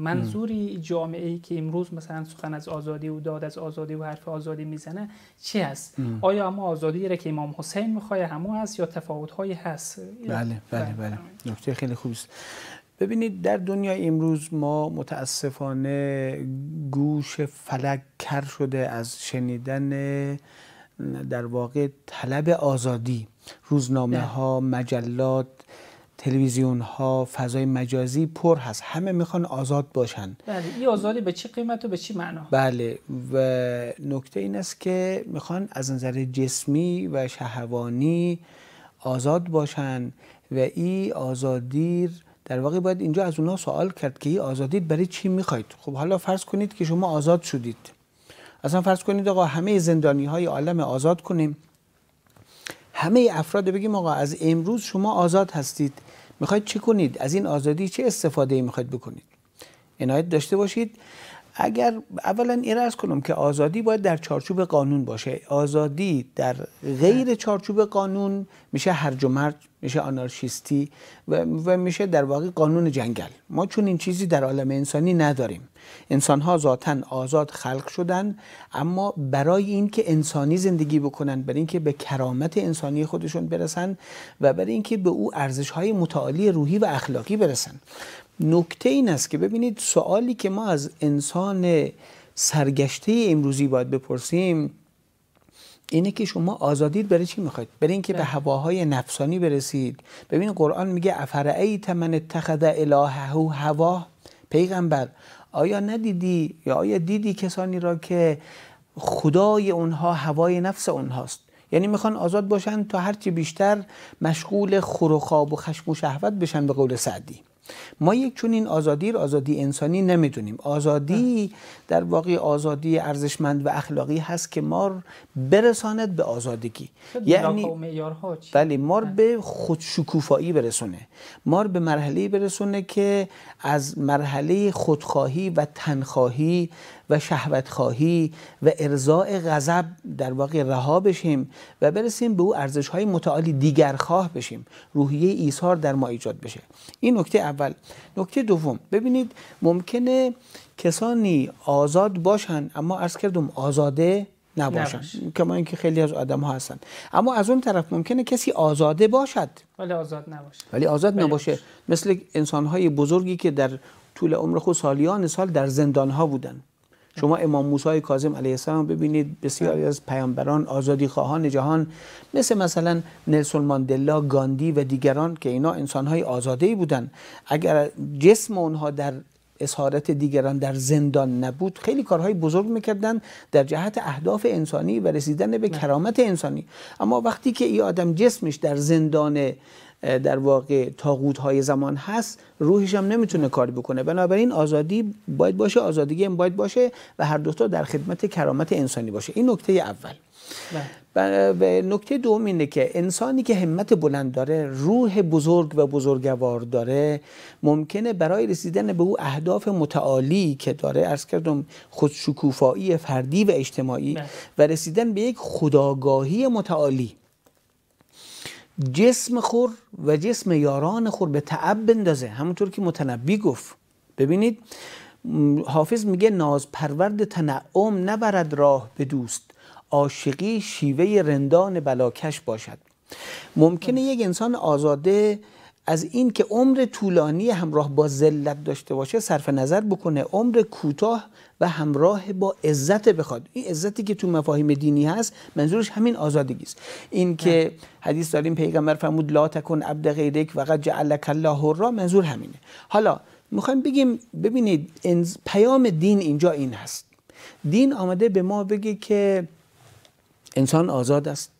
منظوری جامعه ای که امروز مثلا سخن از آزادی و داد از آزادی و حرف آزادی میزنه چی هست آیا ما آزادی را که امام حسین میخواه همو هست یا تفاوت هایی هست بله،, بله بله بله نکته خیلی خوبی است ببینید در دنیا امروز ما متاسفانه گوش فلک کر شده از شنیدن در واقع طلب آزادی روزنامه ها مجلات تلویزیون ها فضای مجازی پر هست همه میخوان آزاد باشن بله این آزادی به چه قیمت و به چه معنا بله و نکته این است که میخوان از نظر جسمی و شهوانی آزاد باشن و این آزادی در واقع باید اینجا از اونها سوال کرد که این آزادی برای چی میخواید خب حالا فرض کنید که شما آزاد شدید اصلا فرض کنید آقا همه زندانی های عالم آزاد کنیم همه افراد بگیم آقا از امروز شما آزاد هستید میخواید چی کنید از این آزادی چه استفاده ای میخواید بکنید عنایت داشته باشید اگر اولا این از کنم که آزادی باید در چارچوب قانون باشه آزادی در غیر چارچوب قانون میشه هرج و میشه آنارشیستی و, و میشه در واقع قانون جنگل ما چون این چیزی در عالم انسانی نداریم انسان ها ذاتا آزاد خلق شدن اما برای اینکه انسانی زندگی بکنن برای اینکه به کرامت انسانی خودشون برسن و برای اینکه به او ارزش های متعالی روحی و اخلاقی برسن نکته این است که ببینید سوالی که ما از انسان سرگشته امروزی باید بپرسیم اینه که شما آزادید برای چی میخواید برای اینکه به بله. هواهای نفسانی برسید ببین قرآن میگه افرعیت من اتخذ الهه هوا پیغمبر آیا ندیدی یا آیا دیدی کسانی را که خدای اونها هوای نفس اونهاست یعنی میخوان آزاد باشن تا هرچی بیشتر مشغول خور و خواب و خشم و شهوت بشن به قول سعدی ما یک چون این آزادی رو آزادی انسانی نمیدونیم آزادی در واقع آزادی ارزشمند و اخلاقی هست که ما برساند به آزادگی یعنی بله ما بله. به خودشکوفایی برسونه ما به مرحله برسونه که از مرحله خودخواهی و تنخواهی و شهوت خواهی و ارضاء غضب در واقع رها بشیم و برسیم به او ارزش های متعالی دیگر خواه بشیم روحیه ایثار در ما ایجاد بشه این نکته اول نکته دوم ببینید ممکنه کسانی آزاد باشن اما عرض کردم آزاده نباشن کما اینکه خیلی از آدم ها هستن اما از اون طرف ممکنه کسی آزاده باشد ولی آزاد نباشه ولی آزاد بله. نباشه مثل انسان های بزرگی که در طول عمر خود سالیان سال در زندان ها بودن شما امام موسی کاظم علیه السلام ببینید بسیاری از پیامبران آزادی خواهان جهان مثل مثلا نلسون ماندلا گاندی و دیگران که اینا انسانهای آزاده ای بودن اگر جسم اونها در اسارت دیگران در زندان نبود خیلی کارهای بزرگ میکردن در جهت اهداف انسانی و رسیدن به بله. کرامت انسانی اما وقتی که این آدم جسمش در زندان در واقع تاغوت های زمان هست روحش هم نمیتونه کاری بکنه بنابراین آزادی باید باشه آزادگی هم باید باشه و هر دوتا در خدمت کرامت انسانی باشه این نکته اول بله. و نکته دوم اینه که انسانی که همت بلند داره روح بزرگ و بزرگوار داره ممکنه برای رسیدن به او اهداف متعالی که داره ارز کردم خودشکوفایی فردی و اجتماعی بله. و رسیدن به یک خداگاهی متعالی جسم خور و جسم یاران خور به تعب بندازه همونطور که متنبی گفت ببینید حافظ میگه ناز پرورد تنعم نبرد راه به دوست عاشقی شیوه رندان بلاکش باشد ممکنه بله. یک انسان آزاده از این که عمر طولانی همراه با ذلت داشته باشه صرف نظر بکنه عمر کوتاه و همراه با عزت بخواد این عزتی که تو مفاهیم دینی هست منظورش همین آزادگی است این که حدیث داریم پیغمبر فرمود لا تکن عبد غیرک وقد جعلک الله را منظور همینه حالا میخوایم بگیم ببینید پیام دین اینجا این هست دین آمده به ما بگه که انسان آزاد است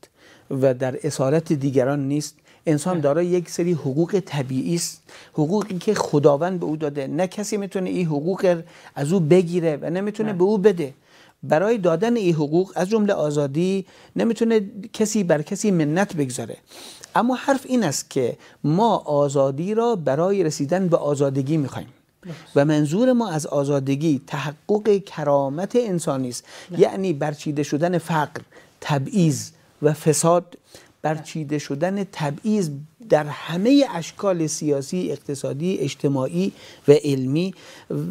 و در اسارت دیگران نیست انسان دارای یک سری حقوق طبیعی است حقوقی که خداوند به او داده نه کسی میتونه این حقوق از او بگیره و نمیتونه به او بده برای دادن این حقوق از جمله آزادی نمیتونه کسی بر کسی منت بگذاره اما حرف این است که ما آزادی را برای رسیدن به آزادگی میخوایم و منظور ما از آزادگی تحقق کرامت انسانی است یعنی برچیده شدن فقر تبعیض و فساد برچیده شدن تبعیض در همه اشکال سیاسی، اقتصادی، اجتماعی و علمی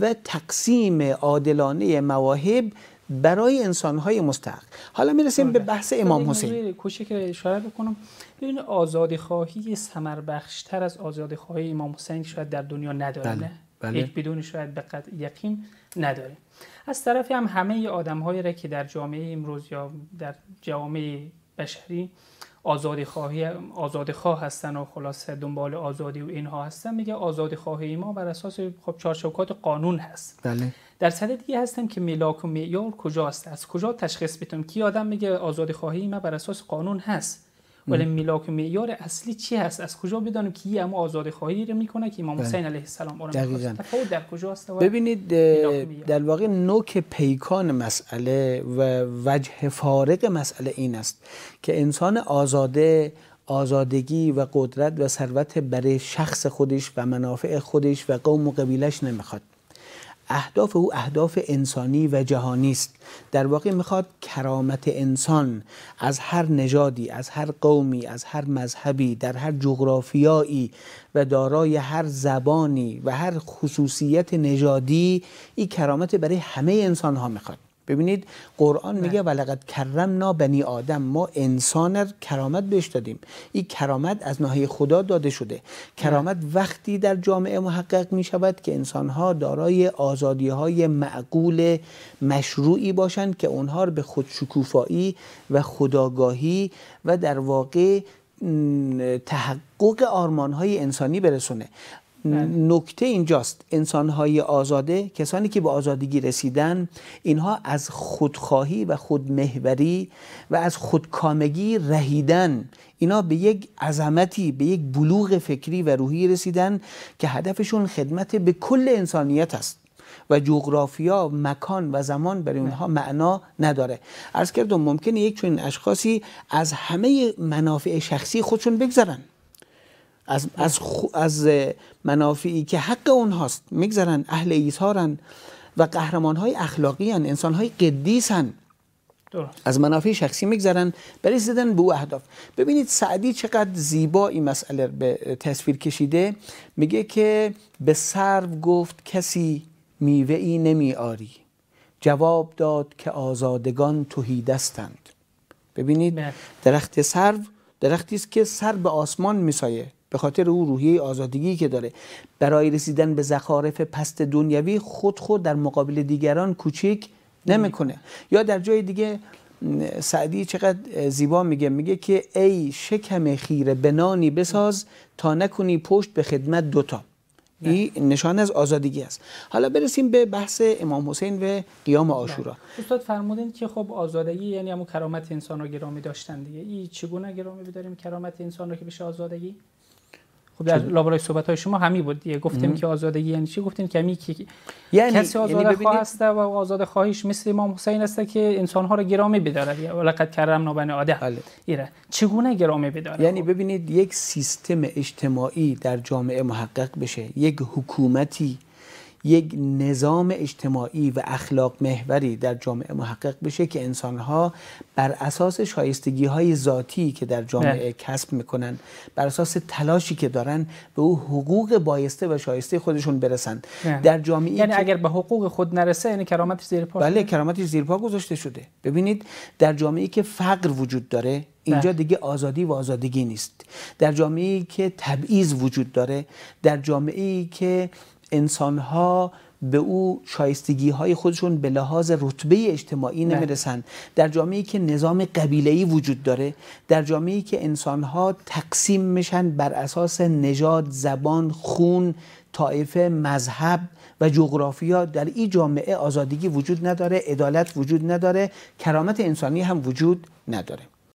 و تقسیم عادلانه مواهب برای انسانهای مستحق حالا میرسیم به بله. بحث امام خب، حسین کوچه که اشاره بکنم ببین آزادی خواهی سمر بخشتر از آزادی خواهی امام حسین شاید در دنیا نداره بله. بله. یک بدون شاید به قد یقین نداره از طرفی هم همه آدم را که در جامعه امروز یا در جامعه بشری آزادی خواهی آزادی خواه هستن و خلاصه دنبال آزادی و اینها هستن میگه آزادی خواهی ما بر اساس خب چارچوبات قانون هست بله در صد دیگه هستم که ملاک و معیار کجاست از کجا تشخیص بدم کی آدم میگه آزادی خواهی ما بر اساس قانون هست ولی ملاک و معیار اصلی چی هست از کجا بدانیم که این اما آزادی خواهی رو میکنه که امام بله. حسین علیه السلام آرام دقیقاً تفاوت در هست ببینید در واقع نوک پیکان مسئله و وجه فارق مسئله این است که انسان آزاده آزادگی و قدرت و ثروت برای شخص خودش و منافع خودش و قوم و قبیلش نمیخواد اهداف او اهداف انسانی و جهانی است در واقع میخواد کرامت انسان از هر نژادی از هر قومی از هر مذهبی در هر جغرافیایی و دارای هر زبانی و هر خصوصیت نژادی این کرامت برای همه انسان ها میخواد ببینید قرآن میگه ولقد کرمنا بنی آدم ما انسان کرامت بهش دادیم این کرامت از ناحیه خدا داده شده کرامت وقتی در جامعه محقق می شود که انسان ها دارای آزادی های معقول مشروعی باشند که اونها را به خودشکوفایی و خداگاهی و در واقع تحقق آرمان های انسانی برسونه بله. نکته اینجاست انسانهای آزاده کسانی که به آزادگی رسیدن اینها از خودخواهی و خودمهوری و از خودکامگی رهیدن اینا به یک عظمتی به یک بلوغ فکری و روحی رسیدن که هدفشون خدمت به کل انسانیت است و جغرافیا مکان و زمان برای بله. اونها معنا نداره ارز کردم ممکنه یک چنین اشخاصی از همه منافع شخصی خودشون بگذرن از, از, از منافعی که حق اونهاست میگذرن اهل ایثارن و قهرمان های اخلاقی هن انسان های قدیس از منافع شخصی میگذرن برای زدن به او اهداف ببینید سعدی چقدر زیبا این مسئله به تصویر کشیده میگه که به سرو گفت کسی میوه ای نمی جواب داد که آزادگان توهی دستند ببینید بله. درخت سرو درختی است که سر به آسمان میسایه به خاطر او روحیه آزادگی که داره برای رسیدن به زخارف پست دنیوی خود خود در مقابل دیگران کوچیک نمیکنه یا در جای دیگه سعدی چقدر زیبا میگه میگه که ای شکم خیره بنانی بساز تا نکنی پشت به خدمت دوتا این نشان از آزادگی است حالا برسیم به بحث امام حسین و قیام آشورا استاد فرمودین که خب آزادگی یعنی همون کرامت انسان رو گرامی داشتن دیگه این چگونه گرامی بداریم کرامت انسان رو که بشه آزادگی خب در لابلای صحبت های شما همی بود یه گفتیم که آزادگی یعنی چی گفتیم که همی یعنی, یعنی کسی آزاده یعنی و آزاده خواهیش مثل امام حسین است که انسان ها را گرامی بدارد ولقد کردم نابن آدم بله. ایره چگونه گرامی بدارد یعنی خب. ببینید یک سیستم اجتماعی در جامعه محقق بشه یک حکومتی یک نظام اجتماعی و اخلاق محوری در جامعه محقق بشه که انسانها بر اساس شایستگی های ذاتی که در جامعه کسب میکنن بر اساس تلاشی که دارن به او حقوق بایسته و شایسته خودشون برسن در جامعه یعنی اگر به حقوق خود نرسه یعنی کرامتش زیر پا بله کرامتش زیر پا گذاشته شده ببینید در جامعه که فقر وجود داره اینجا دیگه آزادی و آزادگی نیست در جامعه که تبعیض وجود داره در جامعه که انسانها به او شایستگی های خودشون به لحاظ رتبه اجتماعی نمیرسن در جامعه که نظام قبیله وجود داره در جامعه که انسان ها تقسیم میشن بر اساس نژاد زبان خون طایفه مذهب و جغرافیا در این جامعه آزادگی وجود نداره عدالت وجود نداره کرامت انسانی هم وجود نداره